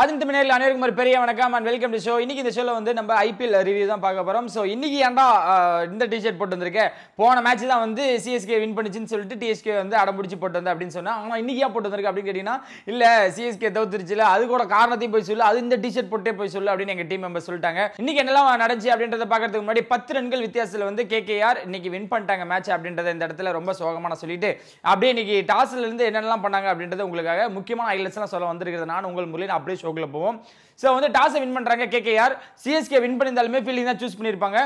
ஆதித்த தமிழர்கள் அனைவருக்கும் ஒரு பெரிய வணக்கம் அண்ட் வெல்கம் டு ஷோ இன்னைக்கு இந்த ஷோவில் வந்து நம்ம ஐபிஎல் ரிவ்யூ தான் பார்க்க போகிறோம் ஸோ இன்றைக்கி ஏன்டா இந்த டிஷர்ட் போட்டு வந்திருக்கேன் போன மேட்ச் தான் வந்து சிஎஸ்கே வின் பண்ணிச்சுன்னு சொல்லிட்டு டிஎஸ்கே வந்து அடம்பிடிச்சு போட்டு வந்தேன் அப்படின்னு சொன்னால் ஆனால் இன்னைக்கு ஏன் போட்டு வந்திருக்கு அப்படின்னு கேட்டிங்கன்னா இல்லை சிஎஸ்கே தவிர்த்துருச்சுல அது கூட காரணத்தையும் போய் சொல்லு அது இந்த டிஷர்ட் போட்டே போய் சொல்லு அப்படின்னு எங்கள் டீம் மெம்பர் சொல்லிட்டாங்க இன்னைக்கு என்னெல்லாம் நடந்துச்சு அப்படின்றத பார்க்கறதுக்கு முன்னாடி பத்து ரன்கள் வித்தியாசத்தில் வந்து கேகேஆர் இன்னைக்கு வின் பண்ணிட்டாங்க மேட்ச் அப்படின்றத இந்த இடத்துல ரொம்ப சோகமான சொல்லிட்டு அப்படியே இன்னைக்கு டாஸ்லேருந்து என்னென்னலாம் பண்ணாங்க அப்படின்றத உங்களுக்காக முக்கியமான ஐலட்ஸ்லாம் சொல்ல வந்திருக்கிறது நான் உங்கள் மொழி அப்படியே ஷோக்குள்ள போவோம் ஸோ வந்து டாஸை வின் பண்ணுறாங்க கேகேஆர் சிஎஸ்கே வின் பண்ணியிருந்தாலுமே ஃபீல்டிங் தான் சூஸ் பண்ணியிருப்பாங்க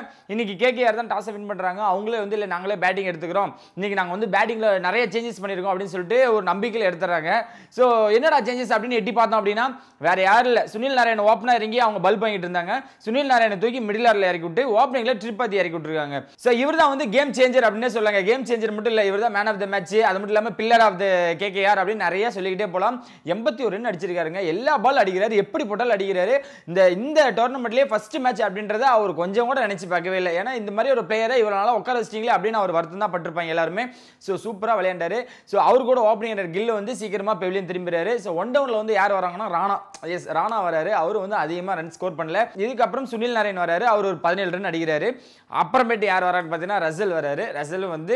கே கேகேஆர் தான் டாஸை வின் பண்ணுறாங்க அவங்களே வந்து இல்லை நாங்களே பேட்டிங் எடுத்துக்கிறோம் இன்னைக்கு நாங்கள் வந்து பேட்டிங்கில் நிறைய சேஞ்சஸ் பண்ணியிருக்கோம் அப்படின்னு சொல்லிட்டு ஒரு நம்பிக்கையில் எடுத்துறாங்க ஸோ என்னடா சேஞ்சஸ் அப்படின்னு எட்டி பார்த்தோம் அப்படின்னா வேற யாரும் இல்லை சுனில் நாராயண ஓப்பனாக இறங்கி அவங்க பல்ப் பண்ணிட்டு இருந்தாங்க சுனில் நாராயணை தூக்கி மிடில் ஆரில் இறக்கி விட்டு ஓப்பனிங்கில் ட்ரிப்பாத்தி இறக்கி விட்டுருக்காங்க ஸோ இவர் தான் வந்து கேம் சேஞ்சர் அப்படின்னு சொல்லுவாங்க கேம் சேஞ்சர் மட்டும் இல்லை இவர் தான் மேன் ஆஃப் த மேட்ச் அது மட்டும் இல்லாமல் பில்லர் ஆஃப் த கேகேஆர் அப்படின்னு நிறைய சொல்லிக்கிட்டே போகலாம் எண்பத்தி ஒரு ரன் அடிச்சிருக்காருங்க எல்லா பால் அடி அடிக்கிறாரு எப்படி போட்டாலும் அடிக்கிறாரு இந்த இந்த டோர்னமெண்ட்லேயே ஃபர்ஸ்ட் மேட்ச் அப்படின்றத அவர் கொஞ்சம் கூட நினைச்சு பார்க்கவே இல்லை ஏன்னா இந்த மாதிரி ஒரு பிளேயரை இவ்வளோ நாளாக உட்கார வச்சிட்டிங்களே அப்படின்னு அவர் வருத்தம் தான் பட்டிருப்பாங்க எல்லாருமே ஸோ சூப்பராக விளையாண்டாரு ஸோ அவர் கூட ஓப்பனிங் கில்லு வந்து சீக்கிரமாக பெவிலியன் திரும்பிறாரு ஸோ ஒன் டவுனில் வந்து யார் வராங்கன்னா ராணா எஸ் ராணா வராரு அவர் வந்து அதிகமாக ரன் ஸ்கோர் பண்ணல இதுக்கப்புறம் சுனில் நாராயண் வராரு அவர் ஒரு பதினேழு ரன் அடிக்கிறாரு அப்புறமேட்டு யார் வரான்னு பார்த்தீங்கன்னா ரசல் வராரு ரசல் வந்து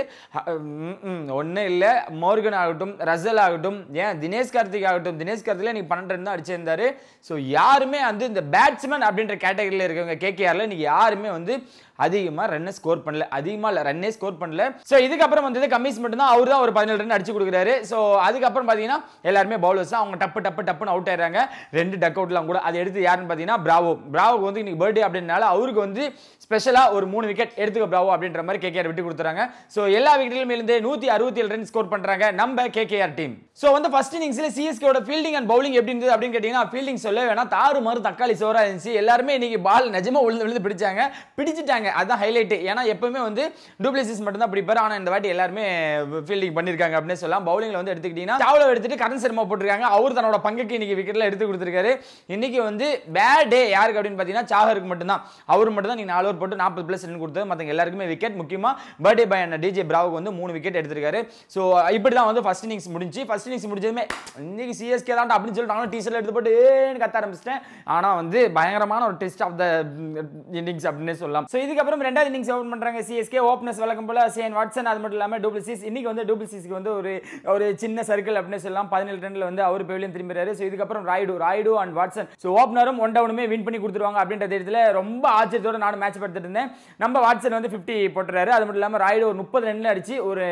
ஒன்றும் இல்லை மோர்கன் ஆகட்டும் ரசல் ஆகட்டும் ஏன் தினேஷ் கார்த்திக் ஆகட்டும் தினேஷ் கார்த்திகில் இன்னைக்கு பன்னெண்டு ரன் தான் அடிச்சிருந்தாரு ஸோ யாருமே வந்து இந்த பேட்ஸ்மேன் அப்படின்ற கேட்டகரியில் இருக்கவங்க கேகேஆரில் இன்னைக்கு யாருமே வந்து அதிகமாக ரன்னை ஸ்கோர் பண்ணல அதிகமாக இல்லை ரன்னே ஸ்கோர் பண்ணல ஸோ இதுக்கப்புறம் வந்து கமிஸ் மட்டும் தான் அவர் தான் ஒரு பதினேழு ரன் அடிச்சு கொடுக்குறாரு ஸோ அதுக்கப்புறம் பார்த்தீங்கன்னா எல்லாருமே பவுலர்ஸ் தான் அவங்க டப்பு டப்பு டப்புன்னு அவுட் ஆயிடுறாங்க ரெண்டு டக் அவுட்லாம் கூட அதை எடுத்து யாருன்னு பார்த்தீங்கன்னா பிராவோ பிராவோ வந்து இன்னைக்கு பர்த்டே அப்படின்னால அவருக்கு வந்து ஸ்பெஷலாக ஒரு மூணு விக்கெட் எடுத்துக்க பிராவோ அப்படின்ற மாதிரி கேகேஆர் விட்டு கொடுத்துறாங்க ஸோ எல்லா விக்கெட்லையும் இருந்து நூற்றி அறுபத்தி ஏழு ரன் ஸ்கோர் பண்ணுறாங்க நம்ம கேகேஆர் டீம் ஸோ வந்து ஃபர்ஸ்ட் இன்னிங்ஸில் சிஎஸ்கேட ஃபீல்டிங் அண்ட் பவுலிங் எப்படி இருந்தது அப்படின்னு கேட்டிங்கன்னா ஃபீல்டிங் சொல்ல வேணா தாறு மாறு தக்காளி சோறாக இருந்துச்சு எல்லாருமே இன்னைக்கு பால் நிஜமாக விழுந்து விழுந்து பிடிச்சாங்க பிடிச்சிட்டாங்க பண்ணிட்டாங்க அதுதான் ஹைலைட் ஏன்னா எப்பவுமே வந்து டூப்ளிசிஸ் மட்டும் தான் பிடிப்பார் ஆனால் இந்த வாட்டி எல்லாருமே ஃபீல்டிங் பண்ணியிருக்காங்க அப்படின்னு சொல்லலாம் பவுலிங்கில் வந்து எடுத்துக்கிட்டீங்கன்னா சாவலை எடுத்துட்டு கரண் சர்மா போட்டிருக்காங்க அவர் தன்னோட பங்குக்கு இன்னைக்கு விக்கெட்டில் எடுத்து கொடுத்துருக்காரு இன்னைக்கு வந்து பேட் டே யாருக்கு அப்படின்னு பார்த்தீங்கன்னா சாகருக்கு மட்டும்தான் அவர் மட்டும் தான் நீங்கள் நாலு ஓவர் போட்டு நாற்பது பிளஸ் ரன் கொடுத்தது மற்ற எல்லாருக்குமே விக்கெட் முக்கியமாக பர்த்டே பாய் என்ன டிஜே பிராவுக்கு வந்து மூணு விக்கெட் எடுத்திருக்காரு ஸோ இப்படி தான் வந்து ஃபஸ்ட் இன்னிங்ஸ் முடிஞ்சு ஃபஸ்ட் இன்னிங்ஸ் முடிஞ்சதுமே இன்னைக்கு சிஎஸ்கே தான் அப்படின்னு சொல்லிட்டு நானும் டீஷர்ட் எடுத்து போட்டு கத்த ஆரம்பிச்சிட்டேன் ஆனால் வந்து பயங்கரமான ஒரு டெஸ்ட் ஆஃப் த இன்னிங்ஸ் அப்படின்னு சொல்லலாம் ஸோ இது இதுக்கப்புறம் ரெண்டாவது இன்னிங்ஸ் ஓப்பன் பண்ணுறாங்க சிஎஸ்கே ஓப்பனர்ஸ் வழக்கம் போல் சேன் வாட்ஸன் அது மட்டும் இல்லாமல் சிஸ் இன்றைக்கி வந்து சிஸ்க்கு வந்து ஒரு ஒரு சின்ன சர்க்கிள் அப்படின்னு சொல்லலாம் பதினேழு ரனில் வந்து அவர் பெவிலியன் திரும்பிறாரு ஸோ இதுக்கப்புறம் Rayudu Rayudu and Watson so ஓப்பனரும் ஒன் டவுனுமே வின் பண்ணி கொடுத்துருவாங்க அப்படின்ற தைரியத்தில் ரொம்ப ஆச்சரியத்தோடு நானும் மேட்ச் பார்த்துட்டு இருந்தேன் நம்ம வாட்ஸன் வந்து ஃபிஃப்டி போட்டுறாரு அது மட்டும் இல்லாமல் ராய்டு ஒரு முப்பது ரன்ல அடிச்சு ஒரு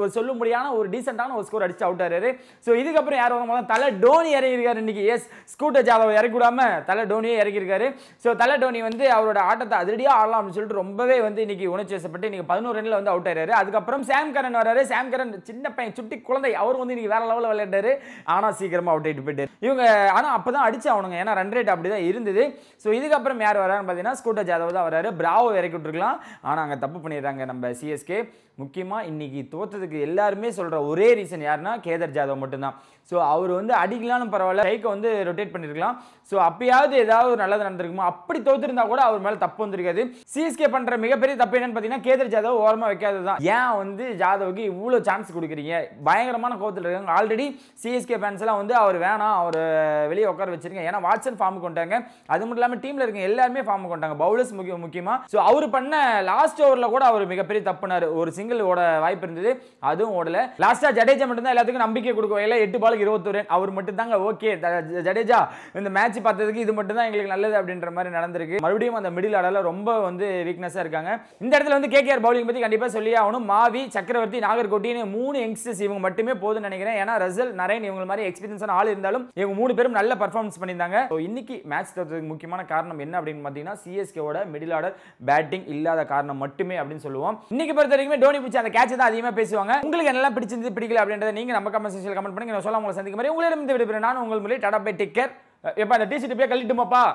ஒரு சொல்ல முடியாத ஒரு டீசெண்டான ஒரு ஸ்கோர் அடிச்சு அவுட் ஆறாரு ஸோ இதுக்கப்புறம் யார் வரும் போதும் தலை டோனி இறங்கியிருக்காரு இன்னைக்கு எஸ் ஸ்கூட்டர் ஜாதவ் இறக்கி தலை டோனியே இறங்கியிருக்காரு ஸோ தலை டோனி வந்து அவரோட ஆட்டத்தை அதிரடியாக ஆகலாம் அப்படின்னு சொல்லிட்டு ரொம்பவே வந்து இன்னைக்கு வசப்பட்டு இன்னைக்கு பதினோரு ரனில் வந்து அவுட் ஆயிறாரு அதுக்கப்புறம் சாம் கரன் வராரு சாம் கரன் சின்ன பையன் சுட்டி குழந்தை அவர் வந்து இன்னைக்கு வேற லெவலில் விளையாண்டாரு ஆனால் சீக்கிரமாக அவுட் ஆகிட்டு போயிட்டாரு இவங்க ஆனால் அப்போ தான் அடிச்சு ஆகணுங்க ஏன்னா ரன் ரேட் அப்படி தான் இருந்தது ஸோ இதுக்கப்புறம் யார் வராருன்னு பார்த்தீங்கன்னா ஸ்கூட்டர் ஜாதவ் தான் வராரு பிராவோ இறக்கி விட்டுருக்கலாம் ஆனால் அங்கே தப்பு பண்ணிடுறாங்க நம்ம சிஎஸ்கே முக்கியமாக இன்னைக்கு தோத்ததுக்கு எல்லாருமே சொல்கிற ஒரே ரீசன் யாருன்னா கேதர் ஜாதவ் மட்டும்தான் ஸோ அவர் வந்து அடிக்கலாம்னு பரவாயில்ல ஹைக்கை வந்து ரொட்டேட் பண்ணியிருக்கலாம் ஸோ அப்பயாவது ஏதாவது நல்லது நடந்திருக்குமா அப்படி தோத்துருந்தா கூட அவர் மேலே தப்பு வந்திருக்காது சிஎஸ்கே பண்ற மிகப்பெரிய தப்பு என்னன்னு பாத்தீங்கன்னா கேதர் ஜாதவ் ஓரமா வைக்காதது ஏன் வந்து ஜாதவுக்கு இவ்வளோ சான்ஸ் கொடுக்குறீங்க பயங்கரமான கோவத்தில் இருக்காங்க ஆல்ரெடி சிஎஸ்கே ஃபேன்ஸ் எல்லாம் வந்து அவர் வேணாம் அவர் வெளியே உட்கார வச்சிருக்கேன் ஏன்னா வாட்சன் ஃபார்ம் கொண்டாங்க அது மட்டும் இல்லாமல் டீம்ல இருக்க எல்லாருமே ஃபார்ம் கொண்டாங்க பவுலர்ஸ் முக்கிய முக்கியமாக ஸோ அவர் பண்ண லாஸ்ட் ஓவரில் கூட அவர் மிகப்பெரிய தப்புனார் ஒரு சிங்கிள் ஓட வாய்ப்பு இருந்தது அதுவும் ஓடல லாஸ்டா ஜடேஜா மட்டும் தான் எல்லாத்துக்கும் நம்பிக்கை கொடுக்கும் இல்லை எட்டு பாலுக்கு இருபத்தொரு அவர் மட்டும் தாங்க ஓகே ஜடேஜா இந்த மேட்ச் பார்த்ததுக்கு இது மட்டும் தான் எங்களுக்கு நல்லது அப்படின்ற மாதிரி நடந்திருக்கு மறுபடியும் அந்த மிடில் ஆடல ரொம்ப வந்து வந்து வீக்னஸாக இருக்காங்க இந்த இடத்துல வந்து கேகேஆர் பவுலிங் பற்றி கண்டிப்பாக சொல்லி ஆகணும் மாவி சக்கரவர்த்தி நாகர்கோட்டின்னு மூணு யங்ஸ்டர்ஸ் இவங்க மட்டுமே போதுன்னு நினைக்கிறேன் ஏன்னா ரசல் நரேன் இவங்க மாதிரி எக்ஸ்பீரியன்ஸான ஆள் இருந்தாலும் இவங்க மூணு பேரும் நல்ல பர்ஃபார்மன்ஸ் பண்ணியிருந்தாங்க ஸோ இன்னைக்கு மேட்ச் தோற்றதுக்கு முக்கியமான காரணம் என்ன அப்படின்னு பார்த்தீங்கன்னா சிஎஸ்கேவோட மிடில் ஆர்டர் பேட்டிங் இல்லாத காரணம் மட்டுமே அப்படின்னு சொல்லுவோம் இன்னைக்கு பொறுத்த வரைக்கும் டோனி பிடிச்ச அந்த கேட்ச் தான் அதிகமாக பேசுவாங்க உங்களுக்கு என்னெல்லாம் பிடிச்சிருந்து பிடிக்கல அப்படின்றத நீங்கள் நம்ம கமெண்ட் செக்ஷனில் கமெண்ட் பண்ணி நான் சொல்ல உங்களை சந்திக்கும் மாதிரி உங்களிடம் இந்த விடுபெறேன் நான் உங்களுக்கு முறை டடா பை டேக் எப்போ அந்த டிசிட்டு போய் கழிட்டுமாப்பா